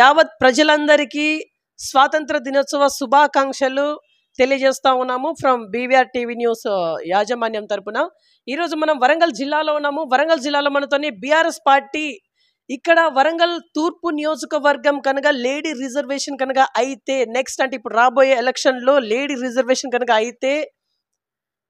యావత్ ప్రజలందరికీ స్వాతంత్ర దినోత్సవ శుభాకాంక్షలు తెలియజేస్తూ ఉన్నాము ఫ్రమ్ బీవీఆర్ టీవీ న్యూస్ యాజమాన్యం తరపున ఈరోజు మనం వరంగల్ జిల్లాలో ఉన్నాము వరంగల్ జిల్లాలో మనతోనే బీఆర్ఎస్ పార్టీ ఇక్కడ వరంగల్ తూర్పు నియోజకవర్గం కనుక లేడీ రిజర్వేషన్ కనుక అయితే నెక్స్ట్ అంటే ఇప్పుడు రాబోయే ఎలక్షన్లో లేడీ రిజర్వేషన్ కనుక అయితే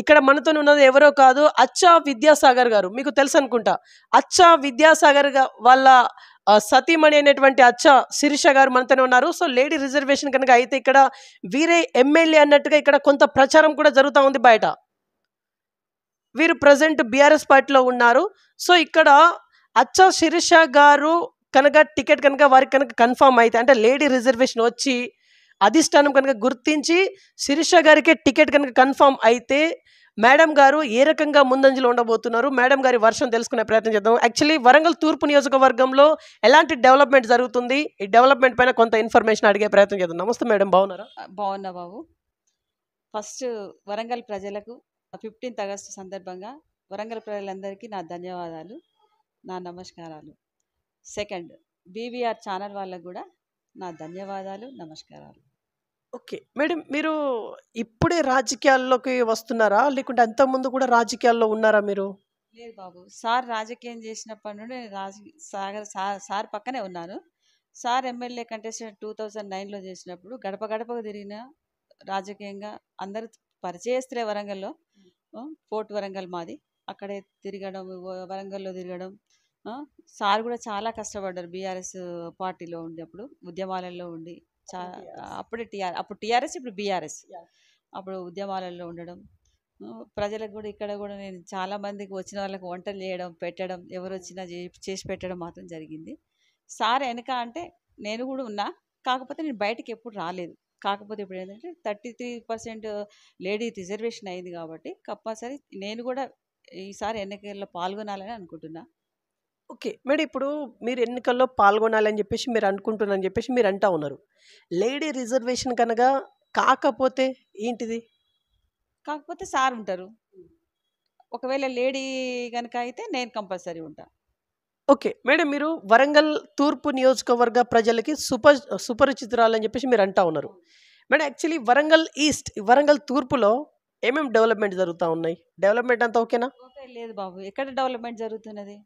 ఇక్కడ మనతో ఉన్నది ఎవరో కాదు అచ్చా విద్యాసాగర్ గారు మీకు తెలుసు అనుకుంటా అచ్చా విద్యాసాగర్ వాళ్ళ సతీమణి అనేటువంటి అచ్చ శిరీష గారు మనతోనే ఉన్నారు సో లేడీ రిజర్వేషన్ కనుక అయితే ఇక్కడ వీరే ఎమ్మెల్యే అన్నట్టుగా ఇక్కడ కొంత ప్రచారం కూడా జరుగుతూ ఉంది బయట వీరు ప్రజెంట్ బీఆర్ఎస్ పార్టీలో ఉన్నారు సో ఇక్కడ అచ్చ శిరీష గారు కనుక టికెట్ కనుక వారికి కనుక కన్ఫామ్ అయితే అంటే లేడీ రిజర్వేషన్ వచ్చి అధిష్టానం కనుక గుర్తించి శిరీష గారికే టికెట్ కనుక కన్ఫామ్ అయితే మేడం గారు ఏ రకంగా ముందంజలో ఉండబోతున్నారు మేడం గారి వర్షం తెలుసుకునే ప్రయత్నం చేద్దాం యాక్చువల్లీ వరంగల్ తూర్పు నియోజకవర్గంలో ఎలాంటి డెవలప్మెంట్ జరుగుతుంది ఈ డెవలప్మెంట్ పైన కొంత ఇన్ఫర్మేషన్ అడిగే ప్రయత్నం చేద్దాం నమస్తే మేడం బాగున్నారా బాగున్నా బాబు ఫస్ట్ వరంగల్ ప్రజలకు ఫిఫ్టీన్త్ ఆగస్టు సందర్భంగా వరంగల్ ప్రజలందరికీ నా ధన్యవాదాలు నా నమస్కారాలు సెకండ్ బీవీఆర్ ఛానల్ వాళ్ళకు కూడా నా ధన్యవాదాలు నమస్కారాలు ఓకే. మేడం మీరు ఇప్పుడే రాజకీయాల్లోకి వస్తున్నారా? లేకుంటే ముందు కూడా రాజకీయాల్లో ఉన్నారా మీరు? లేదు బాబు. సార్ రాజకీయం చేసినప్పటి నుండి నేను రాజ సాగర్ సార్ సార్ పక్కనే ఉన్నాను. సార్ ఎమ్మెల్యే కంటెస్టెంట్ నైన్లో చేసినప్పుడు గడప గడపకు తిరిగిన రాజకీయంగా అందరూ పరిచయస్తులే వరంగల్‌లో. ఫోర్ట్ వరంగల్ మాది. అక్కడే తిరగడం, వ వరంగల్‌లో తిరగడం. సార్ కూడా చాలా కష్టపడ్డారు బీఆర్ఎస్ పార్టీలో ఉండేప్పుడు. ఉద్యమాలలో ఉండి. చా అప్పుడే టీఆర్ అప్పుడు టీఆర్ఎస్ ఇప్పుడు బీఆర్ఎస్ అప్పుడు ఉద్యమాలలో ఉండడం ప్రజలకు కూడా ఇక్కడ కూడా నేను చాలా మందికి వచ్చిన వాళ్ళకి వంటలు చేయడం పెట్టడం ఎవరు వచ్చినా చేసి పెట్టడం మాత్రం జరిగింది సార్ వెనక అంటే నేను కూడా ఉన్నా కాకపోతే నేను బయటకు ఎప్పుడు రాలేదు కాకపోతే ఇప్పుడు ఏంటంటే thirty three percent lady reservation అయింది కాబట్టి కంపల్సరీ నేను కూడా ఈసారి ఎన్నికల్లో పాల్గొనాలని అనుకుంటున్నా ఓకే మేడం ఇప్పుడు మీరు ఎన్నికల్లో పాల్గొనాలని చెప్పేసి మీరు అనుకుంటున్నారని చెప్పేసి మీరు అంటా ఉన్నారు లేడీ రిజర్వేషన్ కనుక కాకపోతే ఏంటిది కాకపోతే సార్ ఉంటారు ఒకవేళ లేడీ కనుక అయితే నేను కంపల్సరీ ఉంటా ఓకే మేడం మీరు వరంగల్ తూర్పు నియోజకవర్గ ప్రజలకి సుప సుపరిచితురాలని చెప్పేసి మీరు అంటా ఉన్నారు madam actually Warangal east Warangal తూర్పులో ఏమేమి డెవలప్మెంట్ జరుగుతూ ఉన్నాయి డెవలప్మెంట్ అంతా ఓకేనా లేదు బాబు ఎక్కడ డెవలప్మెంట్ జరుగుతున్నది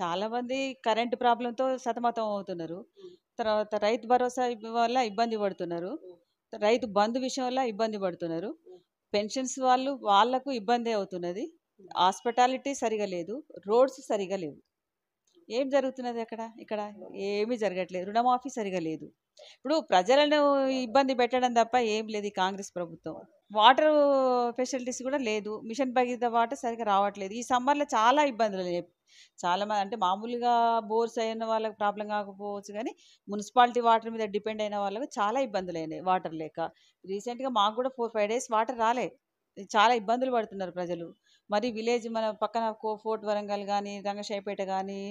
చాలామంది కరెంటు ప్రాబ్లంతో సతమతం అవుతున్నారు తర్వాత రైతు భరోసా వల్ల ఇబ్బంది పడుతున్నారు రైతు బంధు విషయంలో ఇబ్బంది పడుతున్నారు పెన్షన్స్ వాళ్ళు వాళ్లకు ఇబ్బంది అవుతున్నది హాస్పిటాలిటీ సరిగా లేదు రోడ్స్ సరిగా లేవు ఏం జరుగుతున్నది అక్కడ ఇక్కడ ఏమీ జరగట్లేదు రుణమాఫీ సరిగా లేదు ఇప్పుడు ప్రజలను ఇబ్బంది పెట్టడం తప్ప ఏం లేదు కాంగ్రెస్ ప్రభుత్వం వాటర్ ఫెసిలిటీస్ కూడా లేదు మిషన్ భగీరథ వాటర్ సరిగా రావట్లేదు ఈ సమ్మర్లో చాలా ఇబ్బందులు చాలామంది అంటే మామూలుగా బోర్స్ అయిన వాళ్ళకి ప్రాబ్లం కాకపోవచ్చు కానీ మున్సిపాలిటీ వాటర్ మీద డిపెండ్ అయిన వాళ్ళకు చాలా ఇబ్బందులు అయినాయి వాటర్ లేక రీసెంట్గా మాకు కూడా ఫోర్ ఫైవ్ డేస్ వాటర్ రాలే చాలా ఇబ్బందులు పడుతున్నారు ప్రజలు మరి విలేజ్ మన పక్కన ఫోర్ట్ వరంగల్ కానీ రంగశాయపేట కానీ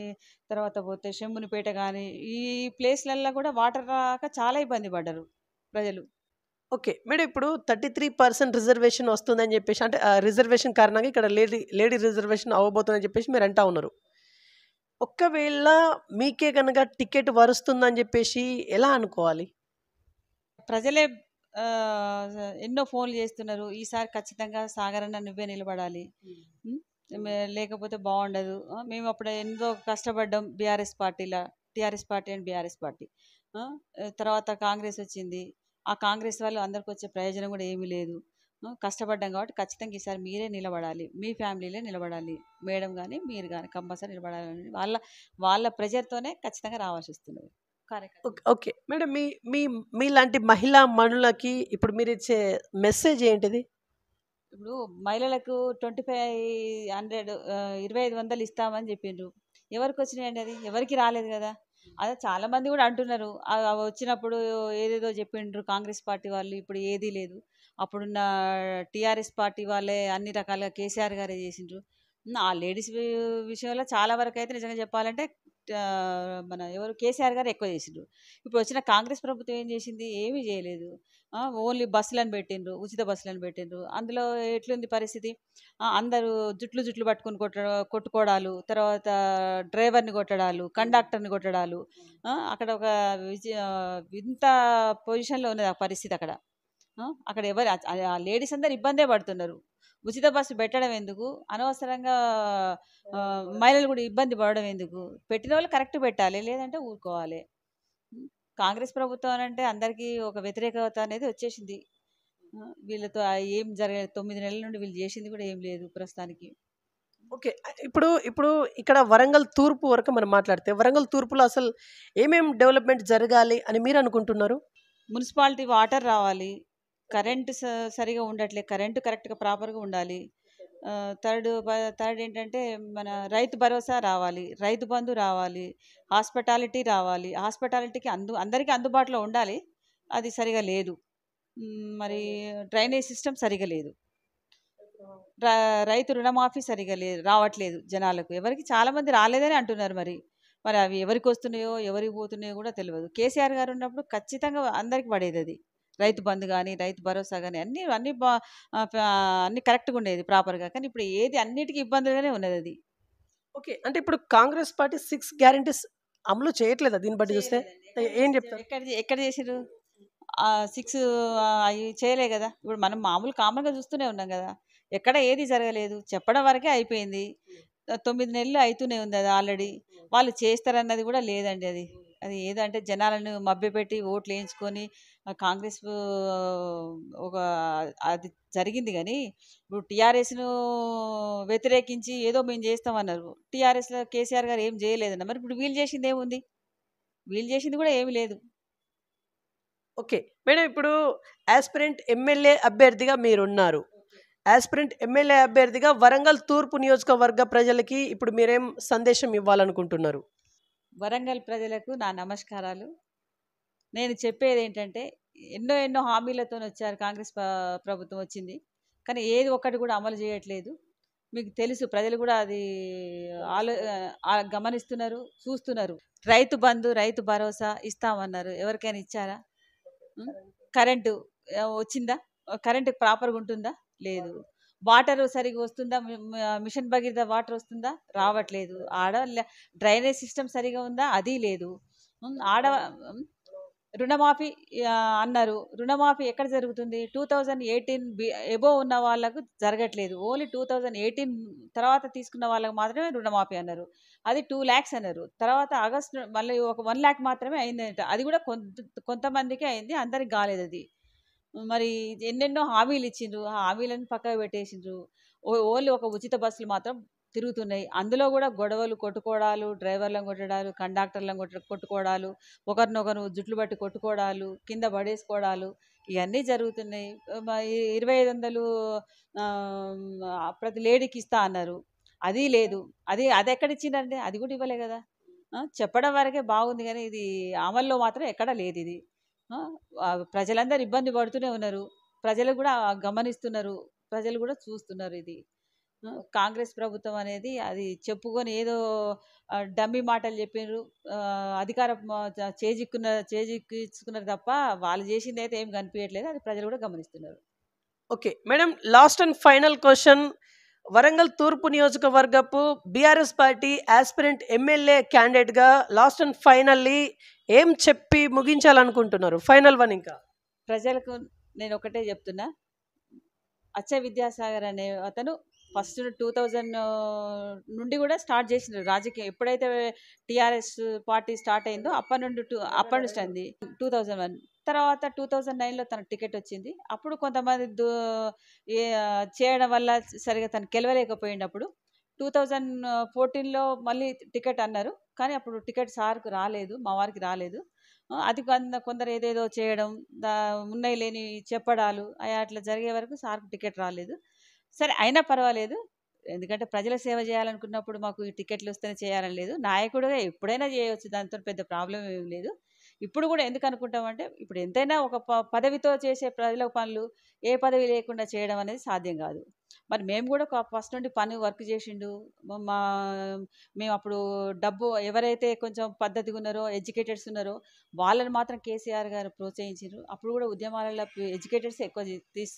తర్వాత పోతే శంభునిపేట కానీ ఈ ప్లేస్లల్లో కూడా వాటర్ రాక చాలా ఇబ్బంది పడ్డారు ప్రజలు ఓకే మేడం ఇప్పుడు థర్టీ త్రీ పర్సెంట్ రిజర్వేషన్ వస్తుందని చెప్పేసి అంటే రిజర్వేషన్ కారణంగా ఇక్కడ లేడీ లేడీ రిజర్వేషన్ అవ్వబోతుందని చెప్పేసి మీరు అంటా ఉన్నారు ఒక్కవేళ మీకే కనుక టికెట్ వరుస్తుందని చెప్పేసి ఎలా అనుకోవాలి ప్రజలే ఎన్నో ఫోన్లు చేస్తున్నారు ఈసారి ఖచ్చితంగా సాగరన్న నువ్వే నిలబడాలి hmm. లేకపోతే బాగుండదు మేము అప్పుడు ఎంతో కష్టపడ్డాం బీఆర్ఎస్ పార్టీలా TRS party and BRS party తర్వాత కాంగ్రెస్ వచ్చింది ఆ కాంగ్రెస్ వాళ్ళు అందరికి వచ్చే ప్రయోజనం కూడా ఏమీ లేదు కష్టపడ్డాం కాబట్టి ఖచ్చితంగా ఈసారి మీరే నిలబడాలి మీ ఫ్యామిలీలే నిలబడాలి మేడం కానీ మీరు కానీ కంపల్సరీ నిలబడాలని వాళ్ళ వాళ్ళ ప్రెజర్తోనే ఖచ్చితంగా రావాల్సి వస్తున్నది ఓకే మేడం మీ మీ మీలాంటి మహిళా మనులకి ఇప్పుడు మీరు ఇచ్చే మెసేజ్ ఏంటిది ఇప్పుడు మహిళలకు ట్వంటీ ఫైవ్ హండ్రెడ్ ఇరవై ఐదు వందలు ఇస్తామని చెప్పిండ్రు ఎవరికి వచ్చినాయండి అది ఎవరికి రాలేదు కదా అదే చాలా మంది కూడా అంటున్నారు వచ్చినప్పుడు ఏదేదో చెప్పిండ్రు కాంగ్రెస్ పార్టీ వాళ్ళు ఇప్పుడు ఏదీ లేదు అప్పుడున్న టీఆర్ఎస్ పార్టీ వాళ్ళే అన్ని రకాలుగా కేసీఆర్ గారే చేసిండ్రు ఆ లేడీస్ విషయంలో చాలా వరకు అయితే నిజంగా చెప్పాలంటే మన ఎవరు కేసీఆర్ గారు ఎక్కువ చేసిండ్రు ఇప్పుడు వచ్చిన కాంగ్రెస్ ప్రభుత్వం ఏం చేసింది ఏమీ చేయలేదు ఓన్లీ బస్సులను పెట్టిండ్రు ఉచిత బస్సులను పెట్టిండ్రు అందులో ఎట్లుంది పరిస్థితి అందరూ జుట్లు జుట్లు పట్టుకుని కొట్ట కొట్టుకోవడాలు తర్వాత డ్రైవర్ని కొట్టడాలు కండక్టర్ని కొట్టడాలు అక్కడ ఒక ఇంత పొజిషన్లో ఉన్నది ఆ పరిస్థితి అక్కడ అక్కడ ఎవరు ఆ లేడీస్ అందరు ఇబ్బందే పడుతున్నారు ఉచిత బస్సు పెట్టడం ఎందుకు అనవసరంగా మహిళలు కూడా ఇబ్బంది పడడం ఎందుకు పెట్టిన వాళ్ళు కరెక్ట్ పెట్టాలి లేదంటే ఊరుకోవాలి కాంగ్రెస్ ప్రభుత్వం అంటే అందరికీ ఒక వ్యతిరేకత అనేది వచ్చేసింది వీళ్ళతో ఏం జరగలేదు తొమ్మిది నెలల నుండి వీళ్ళు చేసింది కూడా ఏం లేదు ప్రస్తుతానికి ఓకే ఇప్పుడు ఇప్పుడు ఇక్కడ వరంగల్ తూర్పు వరకు మనం మాట్లాడితే వరంగల్ తూర్పులో అసలు ఏమేమి డెవలప్మెంట్ జరగాలి అని మీరు అనుకుంటున్నారు మున్సిపాలిటీ వాటర్ రావాలి కరెంటు సరిగా ఉండట్లేదు కరెంటు కరెక్ట్గా ప్రాపర్గా ఉండాలి థర్డ్ థర్డ్ ఏంటంటే మన రైతు భరోసా రావాలి రైతు బంధు రావాలి హాస్పిటాలిటీ రావాలి హాస్పిటాలిటీకి అందు అందరికీ అందుబాటులో ఉండాలి అది సరిగా లేదు మరి డ్రైనేజ్ సిస్టమ్ సరిగా లేదు రైతు రుణమాఫీ సరిగా లేదు రావట్లేదు జనాలకు ఎవరికి చాలామంది రాలేదని అంటున్నారు మరి మరి అవి ఎవరికి వస్తున్నాయో ఎవరికి పోతున్నాయో కూడా తెలియదు కేసీఆర్ గారు ఉన్నప్పుడు ఖచ్చితంగా అందరికి పడేది అది రైతు బంధు కానీ రైతు భరోసా కానీ అన్నీ అన్నీ బా అన్నీ కరెక్ట్గా ఉండేది ప్రాపర్గా కానీ ఇప్పుడు ఏది అన్నిటికీ ఇబ్బందులుగానే ఉన్నది అది ఓకే అంటే ఇప్పుడు కాంగ్రెస్ పార్టీ సిక్స్ గ్యారంటీస్ అమలు చేయట్లేదా దీన్ని బట్టి చూస్తే ఏం చెప్తారు ఎక్కడ ఎక్కడ చేసారు సిక్స్ అవి చేయలే కదా ఇప్పుడు మనం మామూలు కామన్గా చూస్తూనే ఉన్నాం కదా ఎక్కడ ఏది జరగలేదు చెప్పడం వరకే అయిపోయింది తొమ్మిది నెలలు అవుతూనే ఉంది అది ఆల్రెడీ వాళ్ళు చేస్తారన్నది కూడా లేదండి అది అది ఏదంటే జనాలను మభ్యపెట్టి ఓట్లు వేయించుకొని కాంగ్రెస్ ఒక అది జరిగింది కానీ ఇప్పుడు టీఆర్ఎస్ను వ్యతిరేకించి ఏదో మేము చేస్తామన్నారు టీఆర్ఎస్లో కేసీఆర్ గారు ఏం చేయలేదన్న మరి ఇప్పుడు వీలు చేసింది ఏముంది వీలు చేసింది కూడా ఏమి లేదు ఓకే మేడం ఇప్పుడు యాస్పిరెంట్ ఎమ్మెల్యే అభ్యర్థిగా మీరున్నారు యాస్పిరెంట్ ఎమ్మెల్యే అభ్యర్థిగా వరంగల్ తూర్పు నియోజకవర్గ ప్రజలకి ఇప్పుడు మీరేం సందేశం ఇవ్వాలనుకుంటున్నారు వరంగల్ ప్రజలకు నా నమస్కారాలు నేను చెప్పేది ఏంటంటే ఎన్నో ఎన్నో హామీలతో వచ్చారు కాంగ్రెస్ ప్రభుత్వం వచ్చింది కానీ ఏది ఒక్కటి కూడా అమలు చేయట్లేదు మీకు తెలుసు ప్రజలు కూడా అది ఆలో గమనిస్తున్నారు చూస్తున్నారు రైతు బంధు రైతు భరోసా ఇస్తామన్నారు ఎవరికైనా ఇచ్చారా కరెంటు వచ్చిందా కరెంటు ప్రాపర్గా ఉంటుందా లేదు వాటర్ సరిగా వస్తుందా మిషన్ భగీరథ వాటర్ వస్తుందా రావట్లేదు ఆడ డ్రైనేజ్ సిస్టమ్ సరిగా ఉందా అది లేదు ఆడ రుణమాఫీ అన్నారు రుణమాఫీ ఎక్కడ జరుగుతుంది టూ థౌజండ్ ఎయిటీన్ బి ఎబో ఉన్న వాళ్ళకు జరగట్లేదు ఓన్లీ టూ థౌజండ్ ఎయిటీన్ తర్వాత తీసుకున్న వాళ్ళకు మాత్రమే రుణమాఫీ అన్నారు అది టూ ల్యాక్స్ అన్నారు తర్వాత ఆగస్ట్ మళ్ళీ ఒక వన్ ల్యాక్ మాత్రమే అయిందంట అది కూడా కొంత కొంతమందికే అయింది అందరికి కాలేదు అది మరి ఎన్నెన్నో హామీలు ఇచ్చిండ్రు ఆ హామీలను పక్క పెట్టేసిండ్రు ఓన్లీ ఒక ఉచిత బస్సులు మాత్రం తిరుగుతున్నాయి అందులో కూడా గొడవలు కొట్టుకోవడాలు డ్రైవర్లను కొట్టడాలు కండక్టర్లను కొట్ట కొట్టుకోవడాలు ఒకరినొకరు జుట్లు బట్టి కొట్టుకోవడాలు కింద పడేసుకోవడాలు ఇవన్నీ జరుగుతున్నాయి ఇరవై ఐదు వందలు ప్రతి లేడీకి ఇస్తా అన్నారు అది లేదు అది అది ఎక్కడిచ్చిందండి అది కూడా ఇవ్వలే కదా చెప్పడం వరకే బాగుంది కానీ ఇది అమల్లో మాత్రం ఎక్కడా లేదు ఇది ప్రజలందరూ ఇబ్బంది పడుతూనే ఉన్నారు ప్రజలు కూడా గమనిస్తున్నారు ప్రజలు కూడా చూస్తున్నారు ఇది కాంగ్రెస్ ప్రభుత్వం అనేది అది చెప్పుకొని ఏదో డమ్మి మాటలు చెప్పినారు అధికార చేజిక్కున్న చేజిక్కించుకున్నారు తప్ప వాళ్ళు చేసింది అయితే ఏం కనిపించట్లేదు అది ప్రజలు కూడా గమనిస్తున్నారు okay madam last and final question Warangal తూర్పు నియోజకవర్గపు బీఆర్ఎస్ పార్టీ ఆస్పిరెంట్ ఎమ్మెల్యే క్యాండిడేట్గా లాస్ట్ అండ్ ఫైనల్లీ ఏం చెప్పి ముగించాలనుకుంటున్నారు ఫైనల్ వన్ ఇంకా ప్రజలకు నేను ఒకటే చెప్తున్నా అచ్చ విద్యాసాగర్ అనే అతను ఫస్ట్ టూ థౌజండ్ నుండి కూడా స్టార్ట్ చేసిన రాజకీయం ఎప్పుడైతే టీఆర్ఎస్ పార్టీ స్టార్ట్ అయిందో అప్పటి నుండి టూ అప్పటి నుంచి టూ థౌజండ్ వన్ తర్వాత టూ థౌజండ్ నైన్లో తన టికెట్ వచ్చింది అప్పుడు కొంతమంది దూ చేయడం వల్ల సరిగా తను గెలవలేకపోయినప్పుడు టూ థౌజండ్ ఫోర్టీన్లో మళ్ళీ టికెట్ అన్నారు కానీ అప్పుడు టికెట్ సార్కు రాలేదు మా వారికి రాలేదు అది కొంత కొందరు ఏదేదో చేయడం దా ఉన్నాయి లేని చెప్పడాలు అట్లా జరిగే వరకు సార్కు టికెట్ రాలేదు సరే అయినా పర్వాలేదు ఎందుకంటే ప్రజల సేవ చేయాలనుకున్నప్పుడు మాకు ఈ టికెట్లు వస్తేనే చేయాలని లేదు నాయకుడుగా ఎప్పుడైనా చేయవచ్చు దాంతో పెద్ద ప్రాబ్లం ఏమి లేదు ఇప్పుడు కూడా ఎందుకు అనుకుంటామంటే ఇప్పుడు ఎంతైనా ఒక పదవితో చేసే ప్రజల పనులు ఏ పదవి లేకుండా చేయడం అనేది సాధ్యం కాదు మరి మేము కూడా ఫస్ట్ నుండి పని వర్క్ చేసిండు మా మేము అప్పుడు డబ్బు ఎవరైతే కొంచెం పద్ధతిగా ఉన్నారో ఎడ్యుకేటెడ్స్ ఉన్నారో వాళ్ళని మాత్రం కేసీఆర్ గారు ప్రోత్సహించారు అప్పుడు కూడా ఉద్యమాలలో ఎడ్యుకేటెడ్స్ ఎక్కువ తీసి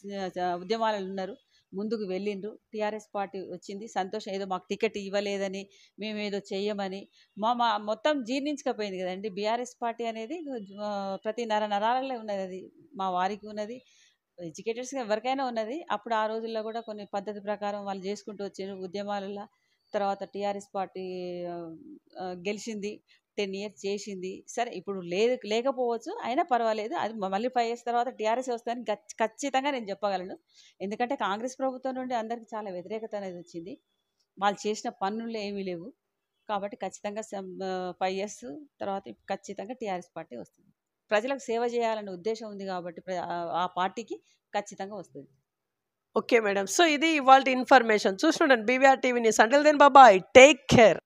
ఉద్యమాలలో ఉన్నారు ముందుకు వెళ్ళిండ్రు టీఆర్ఎస్ పార్టీ వచ్చింది సంతోషం ఏదో మాకు టికెట్ ఇవ్వలేదని మేము ఏదో చేయమని మా మా మొత్తం జీర్ణించకపోయింది కదండి బీఆర్ఎస్ పార్టీ అనేది ప్రతి నర నరాలలో ఉన్నది అది మా వారికి ఉన్నది ఎడ్యుకేటెడ్స్గా ఎవరికైనా ఉన్నది అప్పుడు ఆ రోజుల్లో కూడా కొన్ని పద్ధతి ప్రకారం వాళ్ళు చేసుకుంటూ వచ్చారు ఉద్యమాలలో తర్వాత టీఆర్ఎస్ పార్టీ గెలిచింది టెన్ ఇయర్స్ చేసింది సరే ఇప్పుడు లేదు లేకపోవచ్చు అయినా పర్వాలేదు అది మళ్ళీ ఫైవ్ ఇయర్స్ తర్వాత టీఆర్ఎస్ వస్తుందని ఖచ్చితంగా నేను చెప్పగలను ఎందుకంటే కాంగ్రెస్ ప్రభుత్వం నుండి అందరికీ చాలా వ్యతిరేకత అనేది వచ్చింది వాళ్ళు చేసిన పనులు ఏమీ లేవు కాబట్టి ఖచ్చితంగా ఫైవ్ ఇయర్స్ తర్వాత ఖచ్చితంగా టీఆర్ఎస్ పార్టీ వస్తుంది ప్రజలకు సేవ చేయాలనే ఉద్దేశం ఉంది కాబట్టి ఆ పార్టీకి ఖచ్చితంగా వస్తుంది ఓకే మేడం సో ఇది ఇవాళ ఇన్ఫర్మేషన్ చూస్తుండండి బీవీఆర్ టీవీని సంటల్ దెన్ బాబాయ్ టేక్ కేర్